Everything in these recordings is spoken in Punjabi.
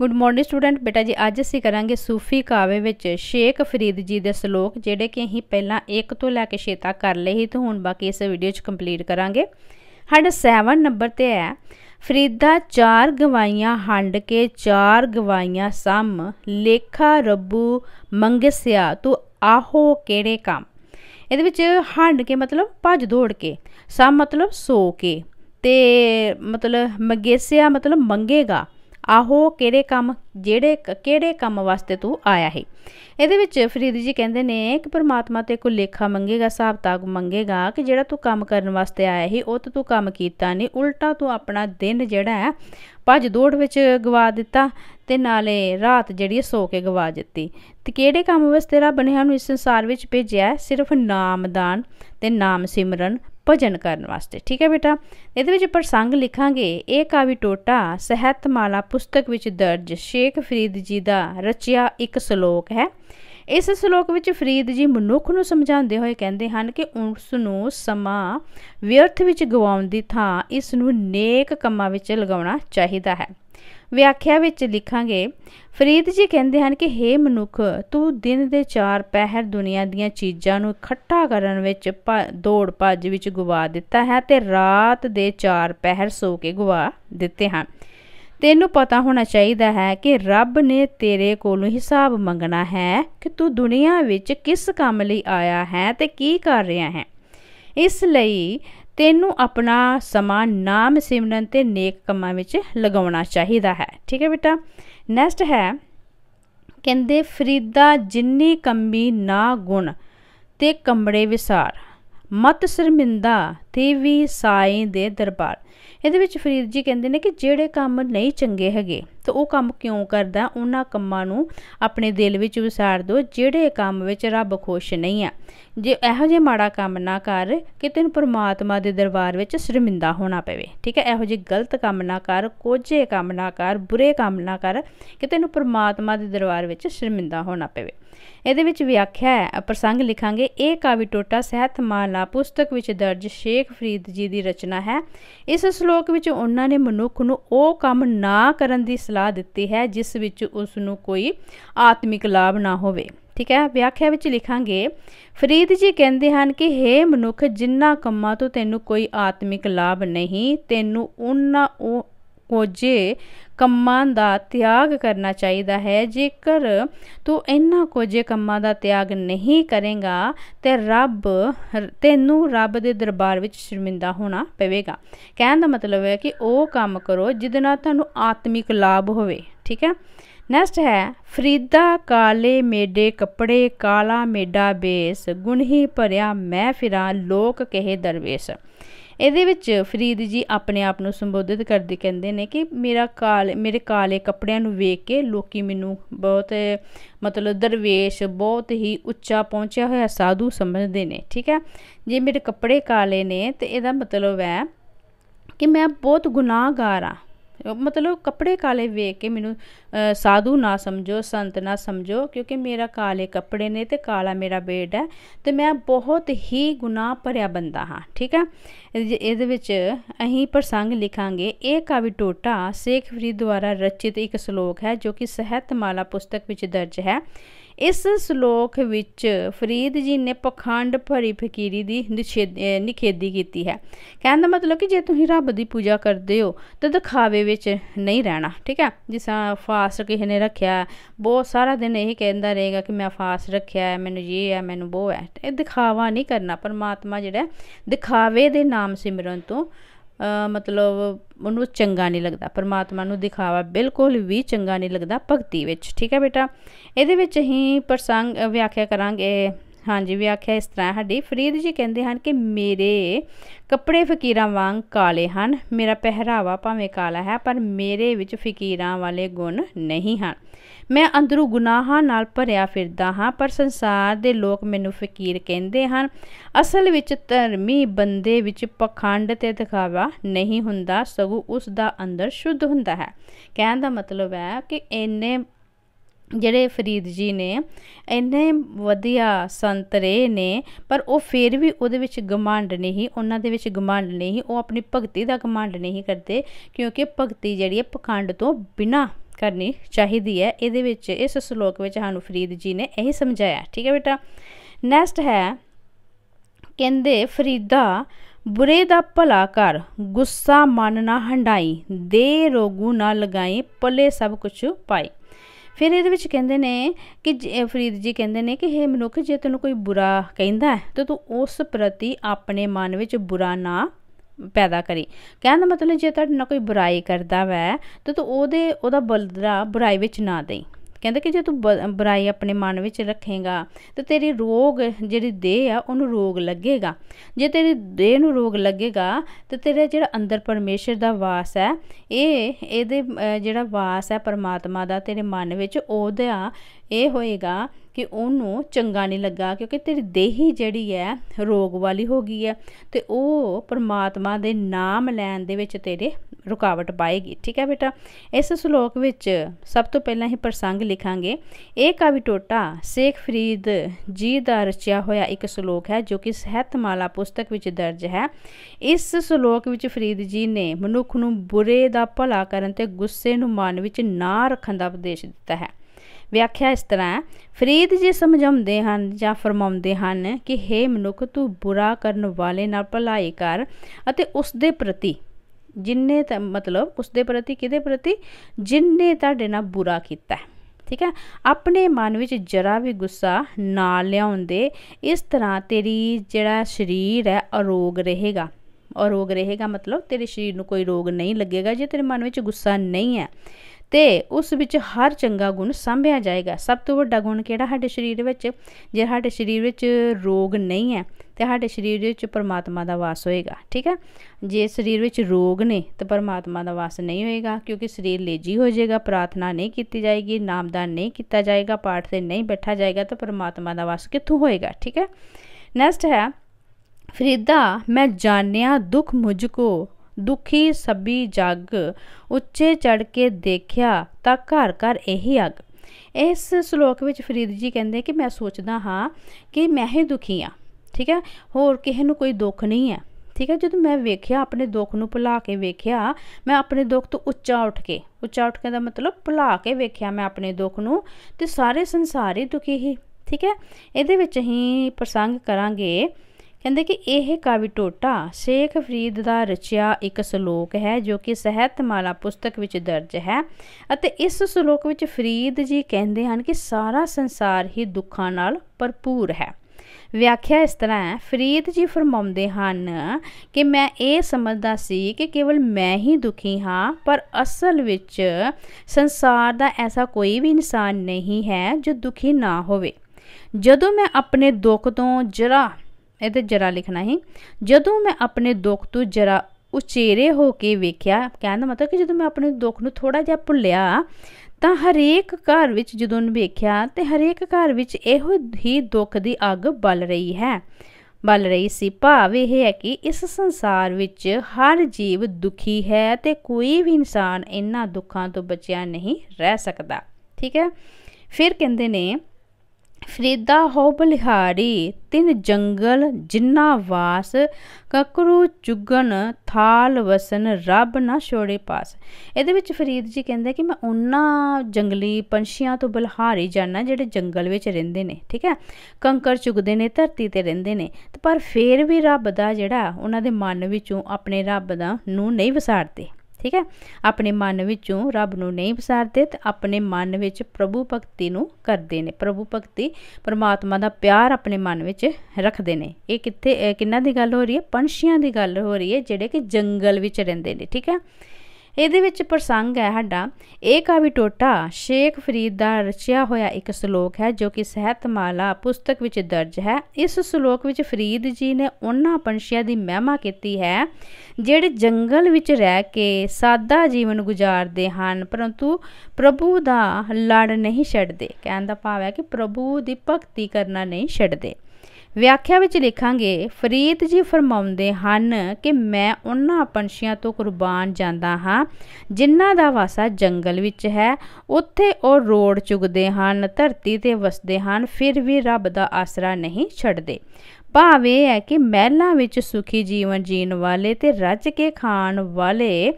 ਗੁੱਡ ਮਾਰਨਿੰਗ ਸਟੂਡੈਂਟ ਬੇਟਾ ਜੀ ਅੱਜ ਅਸੀਂ ਕਰਾਂਗੇ ਸੂਫੀ ਕਾਵੇ ਵਿੱਚ ਸ਼ੇਖ ਫਰੀਦ ਜੀ ਦੇ ਸ਼ਲੋਕ ਜਿਹੜੇ ਕਿ ਅਸੀਂ ਪਹਿਲਾਂ 1 ਤੋਂ ਲੈ ਕੇ 6 ਤੱਕ ਕਰ ਲਏ ਸੀ ਤੇ ਹੁਣ ਬਾਕੀ ਇਸ ਵੀਡੀਓ 'ਚ ਕੰਪਲੀਟ ਕਰਾਂਗੇ ਸਾਡਾ 7 ਨੰਬਰ ਤੇ ਹੈ ਫਰੀਦਾ ਚਾਰ ਗਵਾਈਆਂ ਹੰਡ ਕੇ ਚਾਰ ਗਵਾਈਆਂ ਸਮ ਲੇਖਾ ਰੱਬੂ ਮੰਗਸਿਆ ਤੂੰ ਆਹੋ ਕਿਹੜੇ ਕੰਮ ਇਹਦੇ ਵਿੱਚ ਹੰਡ ਕੇ ਮਤਲਬ ਭੱਜ ਦੌੜ ਕੇ ਸਮ ਮਤਲਬ ਸੋ ਕੇ ਤੇ ਮਤਲਬ ਮੰਗੇਸਿਆ ਮਤਲਬ ਮੰਗੇਗਾ ਆਹੋ ਕਿਹੜੇ ਕੰਮ ਜਿਹੜੇ ਕਿਹੜੇ ਕੰਮ ਵਾਸਤੇ ਤੂੰ ਆਇਆ ਹੈ ਇਹਦੇ ਵਿੱਚ ਫਰੀਦ ਜੀ ਕਹਿੰਦੇ ਨੇ ਕਿ ਪ੍ਰਮਾਤਮਾ ਤੇ ਕੋਈ ਲੇਖਾ ਮੰਗੇਗਾ ਹਿਸਾਬ ਤਾਗ ਮੰਗੇਗਾ ਕਿ ਜਿਹੜਾ ਤੂੰ ਕੰਮ ਕਰਨ ਵਾਸਤੇ ਆਇਆ ਹੈ ਉਹ ਤੇ ਤੂੰ ਕੰਮ ਕੀਤਾ ਨਹੀਂ ਉਲਟਾ ਤੂੰ ਆਪਣਾ ਦਿਨ ਜਿਹੜਾ ਹੈ ਭੱਜ ਦੌੜ ਵਿੱਚ ਗਵਾ ਦਿੱਤਾ ਤੇ ਨਾਲੇ ਰਾਤ ਜਿਹੜੀ ਸੋ ਕੇ ਗਵਾ ਦਿੱਤੀ ਤੇ ਕਿਹੜੇ ਕੰਮ ਵਾਸਤੇ ਰੱਬ ਨੇ ਸਾਨੂੰ ਇਸ ਸੰਸਾਰ ਵਿੱਚ ਭੇਜਿਆ ਸਿਰਫ ਨਾਮਦਾਨ ਤੇ ਨਾਮ ਸਿਮਰਨ ਭਜਨ ਕਰਨ ਵਾਸਤੇ ਠੀਕ ਹੈ ਬੇਟਾ ਇਹਦੇ ਵਿੱਚ ਪ੍ਰਸੰਗ ਲਿਖਾਂਗੇ ਇਹ ਕਾਵੀ ਟੋਟਾ ਸਹਿਤਮਾਲਾ ਪੁਸਤਕ ਵਿੱਚ ਦਰਜ ਸ਼ੇਖ ਫਰੀਦ ਜੀ ਦਾ ਰਚਿਆ ਇੱਕ ਸ਼ਲੋਕ ਹੈ ਇਸ ਸ਼ਲੋਕ ਵਿੱਚ ਫਰੀਦ ਜੀ ਮਨੁੱਖ ਨੂੰ ਸਮਝਾਉਂਦੇ ਹੋਏ ਕਹਿੰਦੇ ਹਨ ਕਿ ਉਸ ਨੂੰ ਸਮਾਂ ਵਿਅਰਥ ਵਿੱਚ ਗਵਾਉਣ ਦੀ ਥਾਂ ਇਸ ਨੂੰ ਨੇਕ ਕੰਮਾਂ ਵਿੱਚ ਲਗਾਉਣਾ ਚਾਹੀਦਾ ਹੈ ਵਿਆਖਿਆ ਵਿੱਚ ਲਿਖਾਂਗੇ ਫਰੀਦ ਜੀ ਕਹਿੰਦੇ ਹਨ ਕਿ हे ਮਨੁੱਖ ਤੂੰ ਦਿਨ ਦੇ ਚਾਰ ਪਹਿਰ ਦੁਨੀਆ ਦੀਆਂ ਚੀਜ਼ਾਂ ਨੂੰ ਇਕੱਠਾ ਕਰਨ ਵਿੱਚ ਦੌੜ ਭੱਜ ਵਿੱਚ ਗਵਾ ਦਿੱਤਾ ਹੈ ਤੇ ਰਾਤ ਦੇ ਚਾਰ ਪਹਿਰ ਸੋ ਕੇ ਗਵਾ ਦਿੱਤੇ ਹਨ ਤੈਨੂੰ ਪਤਾ ਹੋਣਾ ਚਾਹੀਦਾ ਹੈ ਕਿ ਰੱਬ ਨੇ ਤੇਰੇ ਕੋਲੋਂ ਹਿਸਾਬ ਮੰਗਣਾ ਹੈ ਕਿ ਤੂੰ ਦੁਨੀਆ ਵਿੱਚ ਕਿਸ ਕੰਮ ਲਈ ਆਇਆ ਹੈ ਤੇ ਕੀ ਕਰ ਰਿਹਾ ਹੈ ਇਸ ਲਈ ਤੈਨੂੰ ਆਪਣਾ ਸਮਾਂ ਨਾਮ ਸਿਮਰਨ ਤੇ ਨੇਕ ਕੰਮਾਂ ਵਿੱਚ ਲਗਾਉਣਾ ਚਾਹੀਦਾ ਹੈ ਠੀਕ ਹੈ ਬੇਟਾ ਨੈਕਸਟ ਹੈ ਕਹਿੰਦੇ ਫਰੀਦਾ ਜਿੰਨੀ ਕੰਬੀ ਨਾ ਗੁਣ ਤੇ ਕੰਬੜੇ ਵਿਸਾਰ ਮਤ ਸ਼ਰਮਿੰਦਾ ਤੇ ਵੀ ਸਾਈਂ ਦੇ ਦਰਬਾਰ ਇਹਦੇ ਵਿੱਚ ਫਰੀਦ ਜੀ ਕਹਿੰਦੇ ਨੇ ਕਿ ਜਿਹੜੇ ਕੰਮ ਨਹੀਂ ਚੰਗੇ ਹੈਗੇ ਤਾਂ ਉਹ ਕੰਮ ਕਿਉਂ ਕਰਦਾ ਉਹਨਾਂ ਕੰਮਾਂ ਨੂੰ ਆਪਣੇ ਦਿਲ ਵਿੱਚ ਵਿਸਾਰ ਦੋ ਜਿਹੜੇ ਕੰਮ ਵਿੱਚ ਰੱਬ ਖੁਸ਼ ਨਹੀਂ ਆ ਜੇ ਇਹੋ ਜਿਹੇ ਮਾੜਾ ਕੰਮ ਨਾ ਕਰ ਕਿ ਤੈਨੂੰ ਪਰਮਾਤਮਾ ਦੇ ਦਰਬਾਰ ਵਿੱਚ ਸ਼ਰਮਿੰਦਾ ਹੋਣਾ ਪਵੇ ਠੀਕ ਹੈ ਇਹੋ ਜਿਹੇ ਗਲਤ ਕੰਮ ਨਾ ਕਰ ਕੋਝੇ ਕੰਮ ਨਾ ਕਰ ਬੁਰੇ ਕੰਮ ਨਾ ਕਰ ਕਿ ਤੈਨੂੰ ਪਰਮਾਤਮਾ ਦੇ ਦਰਬਾਰ ਵਿੱਚ ਸ਼ਰਮਿੰਦਾ ਹੋਣਾ ਪਵੇ ਇਹਦੇ ਵਿੱਚ ਵਿਆਖਿਆ ਹੈ ਪ੍ਰਸੰਗ ਲਿਖਾਂਗੇ ਇਹ ਕਾਵੀ ਟੋਟਾ ਸਹਿਤ ਮਾਲਾ ਪੁਸਤਕ ਵਿੱਚ ਦਰਜ ਸ਼ੇਖ ਫਰੀਦ ਜੀ ਦੀ ਰਚਨਾ ਹੈ ਇਸ ਸ਼ਲੋਕ ਵਿੱਚ ਉਹਨਾਂ ਨੇ ਮਨੁੱਖ ਨੂੰ ਉਹ ਕੰਮ ਨਾ ਕਰਨ ਦੀ ਸਲਾਹ ਦਿੱਤੀ ਹੈ ਜਿਸ ਵਿੱਚ ਉਸ ਨੂੰ ਕੋਈ ਆਤਮਿਕ ਲਾਭ ਨਾ ਹੋਵੇ ਠੀਕ ਹੈ ਵਿਆਖਿਆ ਵਿੱਚ ਲਿਖਾਂਗੇ ਫਰੀਦ ਜੀ ਕਹਿੰਦੇ ਹਨ ਕਿ हे ਮਨੁੱਖ ਜਿੰਨਾ ਕੰਮਾਂ ਤੋਂ ਤੈਨੂੰ ਕੋਈ ਆਤਮਿਕ ਲਾਭ ਨਹੀਂ ਤੈਨੂੰ ਉਹਨਾਂ ਉਹ ਕੋਝੇ ਕੰਮਾਂ ਦਾ ਤਿਆਗ ਕਰਨਾ ਚਾਹੀਦਾ ਹੈ ਜੇਕਰ ਤੂੰ ਇਹਨਾਂ ਕੋਝੇ ਕੰਮਾਂ ਦਾ ਤਿਆਗ ਨਹੀਂ ਕਰੇਗਾ ਤੇ ਰੱਬ ਤੈਨੂੰ ਰੱਬ ਦੇ ਦਰਬਾਰ ਵਿੱਚ ਸ਼ਰਮਿੰਦਾ ਹੋਣਾ ਪਵੇਗਾ ਕਹਿਣ ਦਾ ਮਤਲਬ ਹੈ ਕਿ ਉਹ ਕੰਮ ਕਰੋ ਜਿਹਦੇ ਨਾਲ ਤੁਹਾਨੂੰ ਆਤਮਿਕ ਲਾਭ ਹੋਵੇ ਠੀਕ ਹੈ ਨੈਕਸਟ ਹੈ ਫਰੀਦਾ ਕਾਲੇ ਮੇਡੇ ਕੱਪੜੇ ਕਾਲਾ ਮੇਡਾ ਬੇਸ ਗੁਣਹੀ ਭਰਿਆ ਮੈਂ ਫਿਰਾਂ ਲੋਕ ਕਹੇ ਦਰਵੇਸ਼ ਇਹਦੇ ਵਿੱਚ ਫਰੀਦ ਜੀ ਆਪਣੇ ਆਪ ਨੂੰ ਸੰਬੋਧਿਤ ਕਰਦੇ ਕਹਿੰਦੇ ਨੇ ਕਿ ਮੇਰਾ ਕਾਲ ਮੇਰੇ ਕਾਲੇ ਕੱਪੜਿਆਂ ਨੂੰ ਵੇਖ ਕੇ ਲੋਕੀ ਮੈਨੂੰ ਬਹੁਤ ਮਤਲਬ ਦਰਵੇਸ਼ ਬਹੁਤ ਹੀ ਉੱਚਾ ਪਹੁੰਚਿਆ ਹੋਇਆ ਸਾਧੂ ਸਮਝਦੇ ਨੇ ਠੀਕ ਹੈ ਜੇ ਮੇਰੇ ਕੱਪੜੇ ਕਾਲੇ ਨੇ ਤੇ ਇਹਦਾ ਮਤਲਬ ਹੈ ਕਿ ਮੈਂ ਬਹੁਤ ਗੁਨਾਹਗਾਰ ਆ ਮਤਲਬ ਕੱਪੜੇ ਕਾਲੇ ਵੇਖ ਕੇ ਮੈਨੂੰ ਸਾਧੂ ਨਾ ਸਮਝੋ ਸੰਤ ਨਾ ਸਮਝੋ ਕਿਉਂਕਿ ਮੇਰਾ ਕਾਲੇ ਕੱਪੜੇ ਨੇ ਤੇ ਕਾਲਾ ਮੇਰਾ ਬੇਡ ਹੈ ਤੇ ਮੈਂ ਬਹੁਤ ਹੀ ਗੁਨਾਹ ਭਰਿਆ ਬੰਦਾ ਹਾਂ ਠੀਕ ਹੈ ਇਹਦੇ ਵਿੱਚ ਅਸੀਂ ਪ੍ਰਸੰਗ ਲਿਖਾਂਗੇ ਇਹ ਕਾਵਿ ਟੋਟਾ ਸ਼ੇਖ ਫਰੀਦ ਦੁਆਰਾ ਰਚਿਤ ਇੱਕ ਸ਼ਲੋਕ ਹੈ ਜੋ ਕਿ ਸਹਿਤਮਾਲਾ ਪੁਸਤਕ ਵਿੱਚ ਦਰਜ ਹੈ ਇਸ ਸ਼ਲੋਕ ਵਿੱਚ ਫਰੀਦ ਜੀ ਨੇ ਪਖੰਡ ਭਰੀ ਫਕੀਰੀ ਦੀ ਨਿਖੇਦੀ ਕੀਤੀ ਹੈ ਕਹਿਣ ਦਾ ਮਤਲਬ ਕਿ ਜੇ ਤੁਸੀਂ ਰੱਬ ਦੀ ਪੂਜਾ ਕਰਦੇ ਹੋ ਤਾਂ ਦਿਖਾਵੇ ਵਿੱਚ ਨਹੀਂ ਰਹਿਣਾ ਠੀਕ ਹੈ ਜਿਸ ਤਰ੍ਹਾਂ ਫਾਸਟ ਕਿਸੇ ਨੇ ਰੱਖਿਆ ਬਹੁਤ ਸਾਰਾ ਦਿਨ ਇਹ ਕਹਿੰਦਾ ਰਹੇਗਾ ਕਿ ਮੈਂ ਫਾਸ ਰੱਖਿਆ ਮੈਨੂੰ ਇਹ ਹੈ ਮੈਨੂੰ ਉਹ ਹੈ ਇਹ ਦਿਖਾਵਾ ਨਹੀਂ ਕਰਨਾ ਪਰਮਾਤਮਾ ਜਿਹੜਾ ਦਿਖਾਵੇ ਦੇ ਨਾਲ ਨਾਮ ਸਿਮਰਨ ਤੋਂ ਮਤਲਬ ਉਹਨੂੰ ਚੰਗਾ ਨਹੀਂ ਲੱਗਦਾ ਪਰਮਾਤਮਾ ਨੂੰ ਦਿਖਾਵਾ ਬਿਲਕੁਲ ਵੀ ਚੰਗਾ ਨਹੀਂ ਲੱਗਦਾ ਭਗਤੀ ਵਿੱਚ ਠੀਕ ਹੈ ਬੇਟਾ ਇਹਦੇ ਵਿੱਚ ਅਸੀਂ ਪ੍ਰਸੰਗ ਵਿਆਖਿਆ ਕਰਾਂਗੇ ਹਾਂਜੀ ਵਿਆਖਿਆ ਇਸ ਤਰ੍ਹਾਂ ਸਾਡੀ ਫਰੀਦ ਜੀ ਕਹਿੰਦੇ ਹਨ ਕਿ ਮੇਰੇ ਕੱਪੜੇ ਫਕੀਰਾਂ ਵਾਂਗ ਕਾਲੇ ਹਨ ਮੇਰਾ ਪਹਿਰਾਵਾ ਭਾਵੇਂ ਕਾਲਾ ਹੈ ਪਰ ਮੇਰੇ ਵਿੱਚ ਫਕੀਰਾਂ ਵਾਲੇ ਗੁਣ ਨਹੀਂ ਹਨ ਮੈਂ ਅੰਦਰੋਂ ਗੁਨਾਹਾਂ ਨਾਲ ਭਰਿਆ ਫਿਰਦਾ ਹਾਂ ਪਰ ਸੰਸਾਰ ਦੇ ਲੋਕ ਮੈਨੂੰ ਫਕੀਰ ਕਹਿੰਦੇ ਹਨ ਅਸਲ ਵਿੱਚ ਧਰਮੀ ਬੰਦੇ ਵਿੱਚ ਪਖੰਡ ਤੇ ਦਿਖਾਵਾ ਨਹੀਂ ਹੁੰਦਾ ਸਗੋਂ ਉਸ ਦਾ ਅੰਦਰ ਸ਼ੁੱਧ ਹੁੰਦਾ ਹੈ ਕਹਿਣ ਦਾ ਮਤਲਬ ਹੈ ਕਿ ਇੰਨੇ ਜਿਹੜੇ ਫਰੀਦ ਜੀ ਨੇ ਇੰਨੇ ਵਧੀਆ ਸੰਤ ਰਹੇ ਨੇ ਪਰ ਉਹ ਫਿਰ ਵੀ ਉਹਦੇ ਵਿੱਚ ਗਮੰਡ ਨਹੀਂ ਉਹਨਾਂ ਦੇ ਵਿੱਚ ਗਮੰਡ ਨਹੀਂ ਉਹ ਆਪਣੀ ਭਗਤੀ ਦਾ ਗਮੰਡ ਨਹੀਂ ਕਰਦੇ ਕਿਉਂਕਿ ਭਗਤੀ ਜਿਹੜੀ ਹੈ ਪਖੰਡ ਤੋਂ ਬਿਨਾ ਕਰਨੀ ਚਾਹੀਦੀ ਹੈ ਇਹਦੇ ਵਿੱਚ ਇਸ ਸ਼ਲੋਕ ਵਿੱਚ ਸਾਨੂੰ ਫਰੀਦ ਜੀ ਨੇ ਇਹੀ ਸਮਝਾਇਆ ਠੀਕ ਹੈ ਬੇਟਾ ਨੈਕਸਟ ਹੈ ਕਹਿੰਦੇ ਫਰੀਦਾ ਬੁਰੇ ਦਾ ਭਲਾ ਕਰ ਗੁੱਸਾ ਮਨ ਨਾ ਹੰਡਾਈ ਦੇ ਰੋਗੂ ਨਾ ਲਗਾਈ ਪੱਲੇ ਸਭ ਕੁਝ ਪਾਈ ਫਿਰ ਇਹਦੇ ਵਿੱਚ ਕਹਿੰਦੇ ਨੇ ਕਿ ਫਰੀਦ ਜੀ ਕਹਿੰਦੇ ਨੇ ਕਿ हे ਮਨੁੱਖ ਜੇ ਤੈਨੂੰ ਕੋਈ ਬੁਰਾ ਕਹਿੰਦਾ ਹੈ ਤਾਂ ਤੂੰ ਉਸ ਪ੍ਰਤੀ ਆਪਣੇ ਮਨ ਵਿੱਚ ਬੁਰਾ ਨਾ ਪੈਦਾ ਕਰੀ ਕਹਿੰਦਾ ਮਤਲਬ ਜੇ ਤੁਹਾਡੇ ਨਾਲ ਕੋਈ ਬੁਰਾਈ ਕਰਦਾ ਵੈ ਤਾਂ ਤੂੰ ਉਹਦੇ ਉਹਦਾ ਬਲਦਰਾ ਬੁਰਾਈ ਵਿੱਚ ਨਾ ਦੇਈ ਕਹਿੰਦਾ ਕਿ ਜੇ ਤੂੰ ਬੁਰਾਈ ਆਪਣੇ ਮਨ ਵਿੱਚ ਰੱਖੇਗਾ ਤੇ ਤੇਰੀ ਰੋਗ ਜਿਹੜੀ ਦੇਹ ਆ ਉਹਨੂੰ ਰੋਗ ਲੱਗੇਗਾ ਜੇ ਤੇਰੀ ਦੇਹ ਨੂੰ ਰੋਗ ਲੱਗੇਗਾ ਤੇ ਤੇਰੇ ਜਿਹੜਾ ਅੰਦਰ ਪਰਮੇਸ਼ਰ ਦਾ ਵਾਸ ਹੈ ਇਹ ਇਹਦੇ ਜਿਹੜਾ ਵਾਸ ਹੈ ਪਰਮਾਤਮਾ ਦਾ ਤੇਰੇ ਮਨ ਵਿੱਚ ਉਹਦਾ ਇਹ ਹੋਏਗਾ ਕਿ ਉਹਨੂੰ ਚੰਗਾ ਨਹੀਂ ਲੱਗਾ ਕਿਉਂਕਿ ਤੇਰੀ ਦੇਹੀ ਜਿਹੜੀ ਹੈ ਰੋਗ ਵਾਲੀ ਹੋ ਗਈ ਹੈ ਤੇ ਉਹ ਪਰਮਾਤਮਾ ਦੇ ਨਾਮ ਲੈਣ ਦੇ ਵਿੱਚ ਤੇਰੇ ਰੁਕਾਵਟ ਪਾਏਗੀ ਠੀਕ ਹੈ ਬੇਟਾ ਇਸ ਸ਼ਲੋਕ ਵਿੱਚ ਸਭ ਤੋਂ ਪਹਿਲਾਂ ਹੀ ਪ੍ਰਸੰਗ ਲਿਖਾਂਗੇ ਇਹ ਕਾਵਿ ਟੋਟਾ ਸ਼ੇਖ ਫਰੀਦ ਜੀ ਦਾ ਰਚਿਆ ਹੋਇਆ ਇੱਕ ਸ਼ਲੋਕ ਹੈ ਜੋ ਕਿ ਮਾਲਾ ਪੁਸਤਕ ਵਿੱਚ ਦਰਜ ਹੈ ਇਸ ਸ਼ਲੋਕ ਵਿੱਚ ਫਰੀਦ ਜੀ ਨੇ ਮਨੁੱਖ ਨੂੰ ਬੁਰੇ ਦਾ ਭਲਾ ਕਰਨ ਤੇ ਗੁੱਸੇ ਨੂੰ ਮਨ ਵਿੱਚ ਨਾ ਰੱਖਣ ਦਾ ਉਪਦੇਸ਼ ਦਿੱਤਾ ਹੈ ਵਿਆਖਿਆ ਇਸ ਤਰ੍ਹਾਂ ਫਰੀਦ ਜੀ ਸਮਝਾਉਂਦੇ ਹਨ ਜਾਂ ਫਰਮਾਉਂਦੇ ਹਨ ਕਿ हे ਮਨੁੱਖ ਤੂੰ ਬੁਰਾ ਕਰਨ ਵਾਲੇ ਨਾਲ ਭਲਾਈ ਕਰ ਅਤੇ ਉਸ ਦੇ ਪ੍ਰਤੀ ਤਾਂ ਮਤਲਬ ਉਸ ਦੇ ਪ੍ਰਤੀ ਕਿਹਦੇ ਪ੍ਰਤੀ ਜਿੰਨੇ ਤੁਹਾਡੇ ਨਾਲ ਬੁਰਾ ਕੀਤਾ ਹੈ ਠੀਕ ਹੈ ਆਪਣੇ ਮਨ ਵਿੱਚ ਜਰਾ ਵੀ ਗੁੱਸਾ ਨਾ ਲਿਆਉਂਦੇ ਇਸ ਤਰ੍ਹਾਂ ਤੇਰੀ ਜਿਹੜਾ ਸਰੀਰ ਹੈ ਅਰੋਗ ਰਹੇਗਾ ਔਰ ਰੋਗ ਰਹੇਗਾ ਮਤਲਬ ਤੇਰੇ ਸਰੀਰ ਨੂੰ ਕੋਈ ਰੋਗ ਨਹੀਂ ਲੱਗੇਗਾ ਜੇ ਤੇਰੇ ਮਨ ਵਿੱਚ ਗੁੱਸਾ ਨਹੀਂ ਹੈ ਤੇ ਉਸ ਵਿੱਚ ਹਰ ਚੰਗਾ ਗੁਣ ਸਾਂਭਿਆ ਜਾਏਗਾ ਸਭ ਤੋਂ ਵੱਡਾ ਗੁਣ ਕਿਹੜਾ ਸਾਡੇ ਸਰੀਰ ਵਿੱਚ ਜੇ ਸਾਡੇ ਸਰੀਰ ਵਿੱਚ ਰੋਗ ਨਹੀਂ ਹੈ ਤੇ ਸਾਡੇ ਸਰੀਰ ਵਿੱਚ ਪਰਮਾਤਮਾ ਦਾ ਵਾਸ ਹੋਏਗਾ ਠੀਕ ਹੈ ਜੇ ਸਰੀਰ ਵਿੱਚ ਰੋਗ ਨੇ ਤਾਂ ਪਰਮਾਤਮਾ ਦਾ ਵਾਸ ਨਹੀਂ ਹੋਏਗਾ ਕਿਉਂਕਿ ਸਰੀਰ ਲੇਜੀ ਹੋ ਜਾਏਗਾ ਪ੍ਰਾਰਥਨਾ ਨਹੀਂ ਕੀਤੀ ਜਾਏਗੀ ਨਾਮਦਾਨ ਨਹੀਂ ਕੀਤਾ ਜਾਏਗਾ ਪਾਠ ਤੇ ਨਹੀਂ ਬੈਠਾ ਜਾਏਗਾ ਤਾਂ ਪਰਮਾਤਮਾ ਦਾ ਵਾਸ ਕਿੱਥੋਂ ਹੋਏਗਾ ਠੀਕ ਹੈ ਨੈਕਸਟ ਹੈ ਫਰੀਦਾ ਮੈਂ ਜਾਣਿਆ ਦੁੱਖ ਮੁਝ ਕੋ ਦੁਖੀ ਸਭੀ ਜੱਗ ਉੱਚੇ ਚੜ ਕੇ ਦੇਖਿਆ ਤਾਂ ਘਰ ਘਰ ਇਹੀ ਅਗ ਇਸ ਸ਼ਲੋਕ ਵਿੱਚ ਫਰੀਦ ਜੀ ਕਹਿੰਦੇ ਕਿ ਮੈਂ ਸੋਚਦਾ ਹਾਂ ਕਿ ਮੈਂ ਹੀ ਦੁਖੀ ਆ ਠੀਕ ਹੈ ਹੋਰ ਕਿਸੇ ਨੂੰ ਕੋਈ ਦੁੱਖ ਨਹੀਂ ਹੈ ਠੀਕ ਹੈ ਜਦੋਂ ਮੈਂ ਵੇਖਿਆ ਆਪਣੇ ਦੁੱਖ ਨੂੰ ਭੁਲਾ ਕੇ ਵੇਖਿਆ ਮੈਂ ਆਪਣੇ ਦੁੱਖ ਤੋਂ ਉੱਚਾ ਉੱਠ ਕੇ ਉੱਚਾ ਉੱਠ ਕੇ ਦਾ ਮਤਲਬ ਭੁਲਾ ਕੇ ਵੇਖਿਆ ਮੈਂ ਆਪਣੇ ਦੁੱਖ ਨੂੰ ਤੇ ਸਾਰੇ ਸੰਸਾਰ ਹੀ ਦੁਖੀ ਹੀ ਠੀਕ ਹੈ ਇਹਦੇ ਵਿੱਚ ਅਸੀਂ ਪ੍ਰਸੰਗ ਕਰਾਂਗੇ ਕਹਿੰਦੇ ਕਿ ਇਹ ਕਾਵਿ ਟੋਟਾ ਸ਼ੇਖ ਫਰੀਦ ਦਾ ਰਚਿਆ ਇੱਕ ਸ਼ਲੋਕ ਹੈ ਜੋ ਕਿ ਸਹਿਤਮਾਲਾ ਪੁਸਤਕ ਵਿੱਚ ਦਰਜ ਹੈ ਅਤੇ ਇਸ ਸ਼ਲੋਕ ਵਿੱਚ ਫਰੀਦ ਜੀ ਕਹਿੰਦੇ ਹਨ ਕਿ ਸਾਰਾ ਸੰਸਾਰ ਹੀ ਦੁੱਖਾਂ ਨਾਲ ਭਰਪੂਰ ਹੈ ਵਿਆਖਿਆ ਇਸ ਤਰ੍ਹਾਂ ਹੈ ਫਰੀਦ ਜੀ ਫਰਮਾਉਂਦੇ ਹਨ ਕਿ ਮੈਂ ਇਹ ਸਮਝਦਾ ਸੀ ਕਿ ਕੇਵਲ ਮੈਂ ਹੀ ਦੁਖੀ ਹਾਂ ਪਰ ਅਸਲ ਵਿੱਚ ਸੰਸਾਰ ਦਾ ਐਸਾ ਕੋਈ ਵੀ ਇਨਸਾਨ ਨਹੀਂ ਹੈ ਜੋ ਦੁਖੀ ਨਾ ਹੋਵੇ ਜਦੋਂ ਮੈਂ ਆਪਣੇ ਦੁੱਖ ਤੋਂ ਜਰਾ ਇਹਦੇ ਜਰਾ ਲਿਖਣਾ ਹੈ ਜਦੋਂ ਮੈਂ ਆਪਣੇ ਦੁੱਖ ਤੋਂ ਜਰਾ ਉਚੇਰੇ ਹੋ ਕੇ ਵੇਖਿਆ ਕਹਿੰਦਾ ਮਤਲਬ ਕਿ ਜਦੋਂ ਮੈਂ ਆਪਣੇ ਦੁੱਖ ਨੂੰ ਥੋੜਾ ਜਿਹਾ ਭੁੱਲਿਆ ਤਾਂ ਹਰੇਕ ਘਰ ਵਿੱਚ ਜਦੋਂ ਵੇਖਿਆ ਤੇ ਹਰੇਕ ਘਰ ਵਿੱਚ ਇਹੋ ਹੀ ਦੁੱਖ ਦੀ ਅੱਗ ਬਲ ਰਹੀ ਹੈ ਬਲ ਰਹੀ ਸੀ ਭਾਵ ਇਹ ਹੈ ਕਿ ਇਸ ਸੰਸਾਰ ਵਿੱਚ ਹਰ ਜੀਵ ਦੁਖੀ ਹੈ ਤੇ ਕੋਈ ਵੀ ਇਨਸਾਨ ਇਹਨਾਂ ਦੁੱਖਾਂ ਤੋਂ ਬਚਿਆ ਨਹੀਂ ਰਹਿ ਸਕਦਾ ਠੀਕ ਹੈ ਫਿਰ ਕਹਿੰਦੇ ਨੇ ਫਰੀਦਾ ਹੋ ਬਲਿਹਾਰੀ ਤਿੰਨ ਜੰਗਲ ਜਿੰਨਾ ਵਾਸ ਕਕਰੂ ਚੁਗਨ ਥਾਲ ਵਸਨ ਰੱਬ ਨਾ ਛੋੜੇ ਪਾਸ ਇਹਦੇ ਵਿੱਚ ਫਰੀਦ ਜੀ ਕਹਿੰਦੇ ਕਿ ਮੈਂ ਉਹਨਾਂ ਜੰਗਲੀ ਪੰਛੀਆਂ ਤੋਂ ਬਲਿਹਾਰੀ ਜਾਣਾ ਜਿਹੜੇ ਜੰਗਲ ਵਿੱਚ ਰਹਿੰਦੇ ਨੇ ਠੀਕ ਹੈ ਕੰਕਰ ਚੁਗਦੇ ਨੇ ਧਰਤੀ ਤੇ ਰਹਿੰਦੇ ਨੇ ਪਰ ਫੇਰ ਵੀ ਰੱਬ ਦਾ ਜਿਹੜਾ ਉਹਨਾਂ ਦੇ ਮਨ ਵਿੱਚੋਂ ਆਪਣੇ ਰੱਬ ਦਾ ਨੂੰ ਨਹੀਂ ਵਿਸਾਰਦੇ ਠੀਕ ਹੈ ਆਪਣੇ ਮਨ ਵਿੱਚੋਂ ਰੱਬ ਨੂੰ ਨਹੀਂ ਵਿਸਾਰਦੇ ਤੇ ਆਪਣੇ ਮਨ ਵਿੱਚ ਪ੍ਰਭੂ ਭਗਤੀ ਨੂੰ ਕਰਦੇ ਨੇ ਪ੍ਰਭੂ ਭਗਤੀ ਪਰਮਾਤਮਾ ਦਾ ਪਿਆਰ ਆਪਣੇ ਮਨ ਵਿੱਚ ਰੱਖਦੇ ਨੇ ਇਹ ਕਿੱਥੇ ਕਿੰਨਾ ਦੀ ਗੱਲ ਹੋ ਰਹੀ ਹੈ ਪੰਛੀਆਂ ਦੀ ਗੱਲ ਹੋ ਰਹੀ ਹੈ ਜਿਹੜੇ ਕਿ ਜੰਗਲ ਵਿੱਚ ਰਹਿੰਦੇ ਨੇ ਠੀਕ ਹੈ ਇਹਦੇ ਵਿੱਚ ਪ੍ਰਸੰਗ ਹੈ ਸਾਡਾ ਇਹ ਕਾਵੀ ਟੋਟਾ ਸ਼ੇਖ ਫਰੀਦ ਦਾ ਰਚਿਆ ਹੋਇਆ ਇੱਕ ਸ਼ਲੋਕ ਹੈ ਜੋ ਕਿ ਸਹਿਤ ਮਾਲਾ ਪੁਸਤਕ ਵਿੱਚ ਦਰਜ ਹੈ ਇਸ ਸ਼ਲੋਕ ਵਿੱਚ ਫਰੀਦ ਜੀ ਨੇ ਉਹਨਾਂ ਪੰਛੀਆਂ ਦੀ ਮਹਿਮਾ ਕੀਤੀ ਹੈ ਜਿਹੜੇ ਜੰਗਲ ਵਿੱਚ ਰਹਿ ਕੇ ਸਾਦਾ ਜੀਵਨ ਗੁਜ਼ਾਰਦੇ ਹਨ ਪਰੰਤੂ ਪ੍ਰਭੂ ਦਾ ਲੜ ਨਹੀਂ ਛੱਡਦੇ ਕਹਿਣ ਦਾ ਭਾਵ ਹੈ ਕਿ ਪ੍ਰਭੂ ਦੀ ਭਗਤੀ ਕਰਨਾ ਨਹੀਂ ਛੱਡਦੇ ਵਿਆਖਿਆ ਵਿੱਚ ਲਿਖਾਂਗੇ ਫਰੀਦ ਜੀ ਫਰਮਾਉਂਦੇ ਹਨ ਕਿ ਮੈਂ ਉਹਨਾਂ ਪੰਛੀਆਂ ਤੋਂ ਕੁਰਬਾਨ ਜਾਂਦਾ ਹਾਂ ਜਿਨ੍ਹਾਂ ਦਾ ਵਾਸਾ ਜੰਗਲ ਵਿੱਚ ਹੈ ਉੱਥੇ ਉਹ ਰੋੜ ਚੁਗਦੇ ਹਨ ਧਰਤੀ ਤੇ ਵਸਦੇ ਹਨ ਫਿਰ ਵੀ ਰੱਬ ਦਾ ਆਸਰਾ ਨਹੀਂ ਛੱਡਦੇ ਭਾਵ ਇਹ ਹੈ ਕਿ ਮਹਿਲਾਂ ਵਿੱਚ ਸੁਖੀ ਜੀਵਨ ਜੀਣ ਵਾਲੇ ਤੇ ਰੱਜ ਕੇ ਖਾਣ ਵਾਲੇ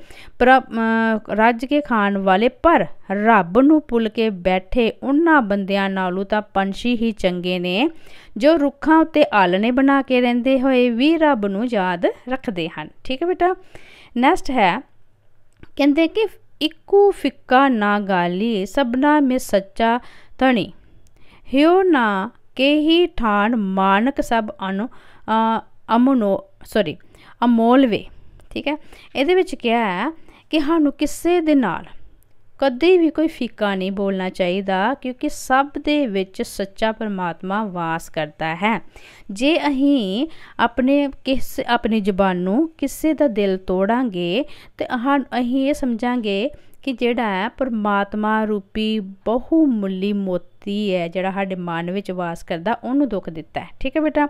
ਰੱਜ ਕੇ ਖਾਣ ਵਾਲੇ ਪਰ ਰੱਬ ਨੂੰ ਪੁੱਲ ਕੇ ਬੈਠੇ ਉਹਨਾਂ ਬੰਦਿਆਂ ਨਾਲੋਂ ਤਾਂ ਪੰਛੀ ਹੀ ਚੰਗੇ ਨੇ ਜੋ ਰੁੱਖਾਂ ਉੱਤੇ ਆਲਣੇ ਬਣਾ ਕੇ ਰਹਿੰਦੇ ਹੋਏ ਵੀ ਰੱਬ ਨੂੰ ਯਾਦ ਰੱਖਦੇ ਹਨ ਠੀਕ ਹੈ ਬੇਟਾ ਨੈਕਸਟ ਹੈ ਕਹਿੰਦੇ ਕਿ ਇੱਕੂ ਫਿੱਕਾ ਨਾ ਗਾਲੀ ਸਭਨਾ ਮੇ ਸੱਚਾ ਤਣੀ ਹਿਓ ਨਾ ਕੇਹੀ ਠਾਣ मानक ਸਭ ਅਨੁ ਅਮਨੋ ਸੌਰੀ ਅਮੋਲਵੇ ਠੀਕ ਹੈ ਇਹਦੇ ਵਿੱਚ ਕਿਹਾ ਹੈ ਕਿ ਸਾਨੂੰ ਕਿਸੇ ਦੇ ਨਾਲ ਕਦੇ ਵੀ ਕੋਈ ਫੀਕਾ ਨਹੀਂ ਬੋਲਣਾ ਚਾਹੀਦਾ ਕਿਉਂਕਿ ਸਭ ਦੇ ਵਿੱਚ ਸੱਚਾ ਪਰਮਾਤਮਾ ਵਾਸ ਕਰਦਾ ਹੈ ਜੇ ਅਸੀਂ ਆਪਣੇ ਕਿਸ ਆਪਣੀ ਜ਼ੁਬਾਨ ਨੂੰ ਕਿਸੇ ਦਾ ਦਿਲ ਤੋੜਾਂਗੇ ਤੇ ਅਸੀਂ ਇਹ ਸਮਝਾਂਗੇ ਕਿ ਜਿਹੜਾ ਹੈ ਪਰਮਾਤਮਾ ਰੂਪੀ ਬਹੁਮੁੱਲੀ ਮੋਤੀ ਦੁਖਤੀ ਹੈ ਜਿਹੜਾ ਸਾਡੇ ਮਨ ਵਿੱਚ ਵਾਸ ਕਰਦਾ ਉਹਨੂੰ ਦੁੱਖ ਦਿੱਤਾ ਠੀਕ ਹੈ ਬੇਟਾ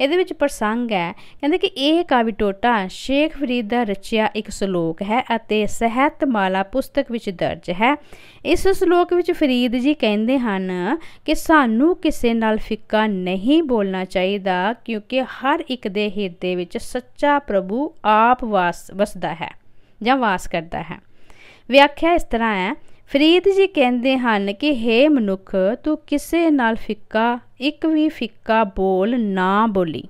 ਇਹਦੇ ਵਿੱਚ ਪ੍ਰਸੰਗ ਹੈ ਕਹਿੰਦੇ ਕਿ ਇਹ ਕਾਵੀ ਟੋਟਾ ਸ਼ੇਖ ਫਰੀਦ ਦਾ ਰਚਿਆ ਇੱਕ ਸ਼ਲੋਕ ਹੈ ਅਤੇ ਸਹਿਤ ਮਾਲਾ ਪੁਸਤਕ ਵਿੱਚ ਦਰਜ ਹੈ ਇਸ ਸ਼ਲੋਕ ਵਿੱਚ ਫਰੀਦ ਜੀ ਕਹਿੰਦੇ ਹਨ ਕਿ ਸਾਨੂੰ ਕਿਸੇ ਨਾਲ ਫਿੱਕਾ ਨਹੀਂ ਬੋਲਣਾ ਚਾਹੀਦਾ ਕਿਉਂਕਿ ਹਰ ਇੱਕ ਦੇ ਹਿਰਦੇ ਵਿੱਚ ਸੱਚਾ ਪ੍ਰਭੂ ਆਪ ਵਾਸ ਵਸਦਾ ਹੈ ਜਾਂ ਵਾਸ ਕਰਦਾ ਹੈ ਵਿਆਖਿਆ ਇਸ ਤਰ੍ਹਾਂ ਹੈ ਫਰੀਦ ਜੀ ਕਹਿੰਦੇ ਹਨ ਕਿ हे ਮਨੁੱਖ ਤੂੰ ਕਿਸੇ ਨਾਲ ਫਿੱਕਾ ਇੱਕ ਵੀ ਫਿੱਕਾ ਬੋਲ ਨਾ ਬੋਲੀ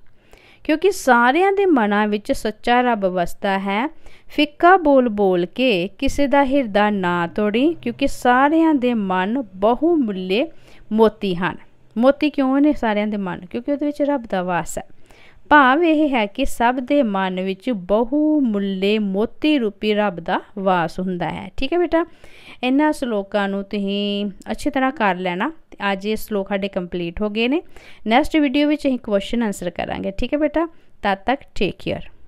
ਕਿਉਂਕਿ ਸਾਰਿਆਂ ਦੇ ਮਨਾਂ ਵਿੱਚ ਸੱਚਾ ਰੱਬ ਵਸਦਾ ਹੈ ਫਿੱਕਾ ਬੋਲ ਬੋਲ ਕੇ ਕਿਸੇ ਦਾ ਹਿਰਦਾ ਨਾ ਤੋੜੀ ਕਿਉਂਕਿ ਸਾਰਿਆਂ ਦੇ ਮਨ ਬਹੁ ਮੁੱਲੇ ਮੋਤੀ ਹਨ ਮੋਤੀ ਕਿਉਂ ਨੇ ਸਾਰਿਆਂ ਦੇ ਮਨ ਕਿਉਂਕਿ ਉਹਦੇ ਵਿੱਚ ਰੱਬ ਦਾ ਵਾਸ ਹੈ ਭਾਵ ਇਹ ਹੈ ਕਿ ਸਭ ਦੇ ਮਨ ਵਿੱਚ ਬਹੁ ਮੁੱਲੇ ਮੋਤੀ ਰੂਪੀ ਰੱਬ ਦਾ ਵਾਸ ਹੁੰਦਾ ਹੈ ਠੀਕ ਹੈ ਬੇਟਾ ਇਹਨਾਂ ਸ਼ਲੋਕਾਂ ਨੂੰ ਤੁਸੀਂ ਅੱਛੀ ਤਰ੍ਹਾਂ ਕਰ ਲੈਣਾ ਅੱਜ ਇਹ ਸ਼ਲੋਕ ਸਾਡੇ ਕੰਪਲੀਟ ਹੋ ਗਏ ਨੇ ਨੈਕਸਟ ਵੀਡੀਓ ਵਿੱਚ ਅਸੀਂ ਕੁਐਸਚਨ ਆਨਸਰ ਕਰਾਂਗੇ ਠੀਕ ਹੈ ਬੇਟਾ ਤਦ ਤੱਕ ਟੇਕ ਕੇਅਰ